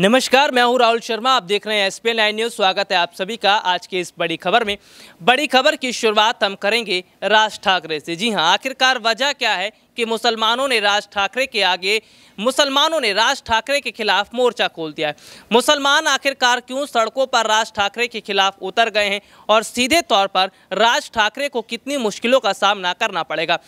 नमस्कार मैं हूं राहुल शर्मा आप देख रहे हैं एस पी नाइन न्यूज स्वागत है आप सभी का आज की इस बड़ी खबर में बड़ी खबर की शुरुआत हम करेंगे राज ठाकरे से जी हां आखिरकार वजह क्या है कि मुसलमानों ने राज ठाकरे के आगे मुसलमानों ने राज ठाकरे के खिलाफ मोर्चा खोल दिया है मुसलमान आखिरकार क्यों सड़कों पर राज ठाकरे के खिलाफ उतर गए हैं और सीधे तौर पर राज ठाकरे को कितनी मुश्किलों का सामना करना पड़ेगा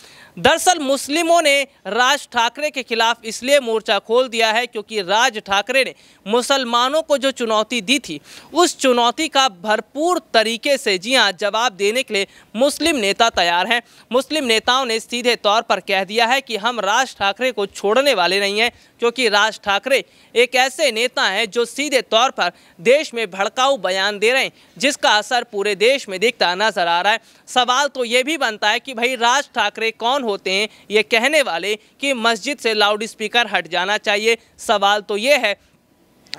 दरअसल मुस्लिमों ने राज ठाकरे के खिलाफ इसलिए मोर्चा खोल दिया है क्योंकि राज ठाकरे ने मुसलमानों को जो चुनौती दी थी उस चुनौती का भरपूर तरीके से जी हाँ जवाब देने के लिए मुस्लिम नेता तैयार हैं मुस्लिम नेताओं ने सीधे तौर पर कह दिया दिया है कि हम राज ठाकरे को छोड़ने वाले नहीं हैं क्योंकि राज ठाकरे एक ऐसे नेता हैं जो सीधे तौर पर देश में भड़काऊ बयान दे रहे हैं जिसका असर पूरे देश में दिखता नजर आ रहा है सवाल तो ये भी बनता है कि भाई राज ठाकरे कौन होते हैं ये कहने वाले कि मस्जिद से लाउड स्पीकर हट जाना चाहिए सवाल तो ये है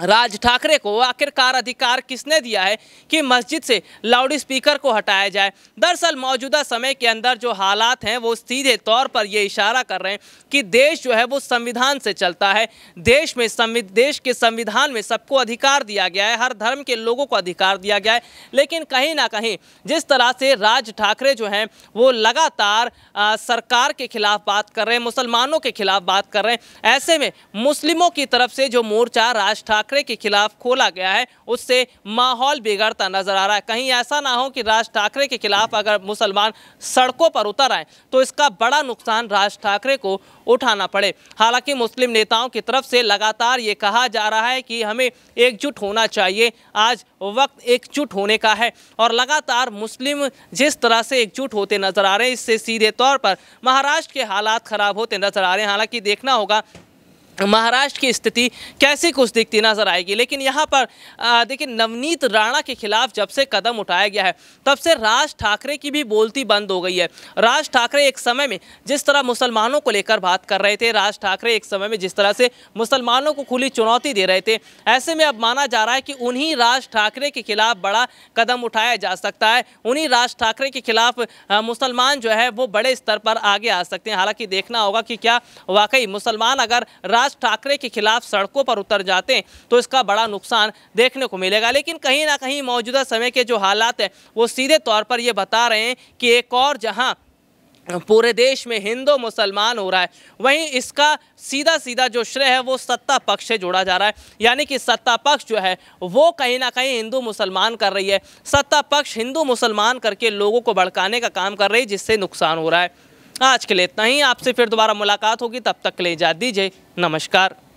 राज ठाकरे को आखिरकार अधिकार किसने दिया है कि मस्जिद से लाउड स्पीकर को हटाया जाए दरअसल मौजूदा समय के अंदर जो हालात हैं वो सीधे तौर पर ये इशारा कर रहे हैं कि देश जो है वो संविधान से चलता है देश में संवि देश के संविधान में सबको अधिकार दिया गया है हर धर्म के लोगों को अधिकार दिया गया है लेकिन कहीं ना कहीं जिस तरह से राज ठाकरे जो हैं वो लगातार आ, सरकार के खिलाफ बात कर रहे हैं मुसलमानों के खिलाफ बात कर रहे हैं ऐसे में मुस्लिमों की तरफ से जो मोर्चा राज ठाकरे ठाकरे के खिलाफ खोला गया है उससे माहौल बिगड़ता नजर आ रहा है कहीं ऐसा ना हो कि राज ठाकरे के खिलाफ अगर मुसलमान सड़कों पर उतर आए तो इसका बड़ा नुकसान राज ठाकरे को उठाना पड़े हालांकि मुस्लिम नेताओं की तरफ से लगातार ये कहा जा रहा है कि हमें एकजुट होना चाहिए आज वक्त एकजुट होने का है और लगातार मुस्लिम जिस तरह से एकजुट होते नजर आ रहे हैं इससे सीधे तौर पर महाराष्ट्र के हालात खराब होते नजर आ रहे हैं हालांकि देखना होगा महाराष्ट्र की स्थिति कैसी कुछ दिखती नज़र आएगी लेकिन यहाँ पर देखिए नवनीत राणा के खिलाफ जब से कदम उठाया गया है तब से राज ठाकरे की भी बोलती बंद हो गई है राज ठाकरे एक समय में जिस तरह मुसलमानों को लेकर बात कर रहे थे राज ठाकरे एक समय में जिस तरह से मुसलमानों को खुली चुनौती दे रहे थे ऐसे में अब माना जा रहा है कि उन्हीं राज ठाकरे के खिलाफ बड़ा कदम उठाया जा सकता है उन्हीं राज ठाकरे के खिलाफ मुसलमान जो है वो बड़े स्तर पर आगे आ सकते हैं हालांकि देखना होगा कि क्या वाकई मुसलमान अगर राज ठाकरे के खिलाफ सड़कों पर उतर जाते हैं तो इसका बड़ा नुकसान देखने को मिलेगा लेकिन कहीं ना कहीं मौजूदा समय के जो हालात हैं वो सीधे तौर पर ये बता रहे हैं कि एक और जहाँ पूरे देश में हिंदू मुसलमान हो रहा है वहीं इसका सीधा सीधा जो श्रेय है वो सत्ता पक्ष से जोड़ा जा रहा है यानी कि सत्ता पक्ष जो है वो कहीं ना कहीं हिंदू मुसलमान कर रही है सत्ता पक्ष हिंदू मुसलमान करके लोगों को भड़काने का काम कर रही है जिससे नुकसान हो रहा है आज के लिए इतना ही आपसे फिर दोबारा मुलाकात होगी तब तक के लिए इजाज़ दीजिए नमस्कार